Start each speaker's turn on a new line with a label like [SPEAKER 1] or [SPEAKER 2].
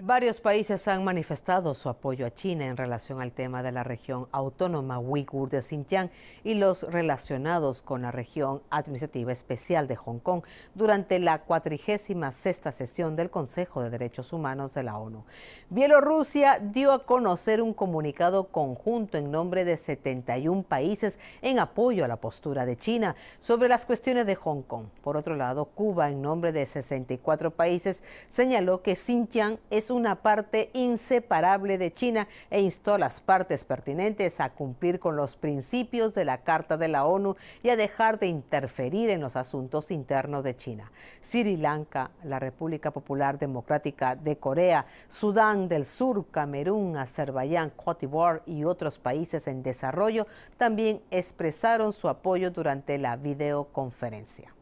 [SPEAKER 1] Varios países han manifestado su apoyo a China en relación al tema de la región autónoma uigur de Xinjiang y los relacionados con la región administrativa especial de Hong Kong durante la 46 sesión del Consejo de Derechos Humanos de la ONU. Bielorrusia dio a conocer un comunicado conjunto en nombre de 71 países en apoyo a la postura de China sobre las cuestiones de Hong Kong. Por otro lado, Cuba, en nombre de 64 países, señaló que Xinjiang es es una parte inseparable de China e instó a las partes pertinentes a cumplir con los principios de la Carta de la ONU y a dejar de interferir en los asuntos internos de China. Sri Lanka, la República Popular Democrática de Corea, Sudán del Sur, Camerún, Azerbaiyán, Cote y otros países en desarrollo también expresaron su apoyo durante la videoconferencia.